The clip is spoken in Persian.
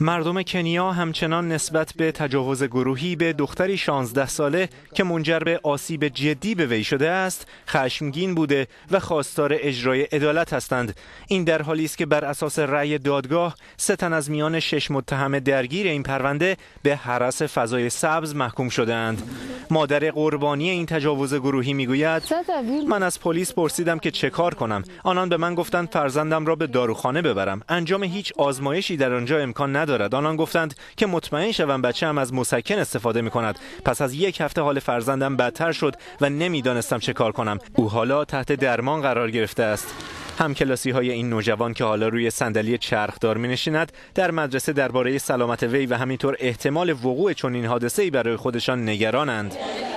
مردم کنیا همچنان نسبت به تجاوز گروهی به دختری 16 ساله که منجر به آسیب جدی به وی شده است خشمگین بوده و خواستار اجرای عدالت هستند این در حالی است که بر اساس رأی دادگاه سه از میان شش متهم درگیر این پرونده به حرس فضای سبز محکوم شدند مادر قربانی این تجاوز گروهی میگوید من از پلیس پرسیدم که چه کار کنم آنان به من گفتند فرزندم را به داروخانه ببرم انجام هیچ آزمایشی در آنجا امکان ندارد آنان گفتند که مطمئن شوم هم از مسکن استفاده می کند پس از یک هفته حال فرزندم بدتر شد و نمیدانستم چه کار کنم او حالا تحت درمان قرار گرفته است همکلاسی های این نوجوان که حالا روی صندلی چرخدار می نشیند در مدرسه درباره سلامت وی و همینطور احتمال وقوع چنین حادثه ای برای خودشان نگرانند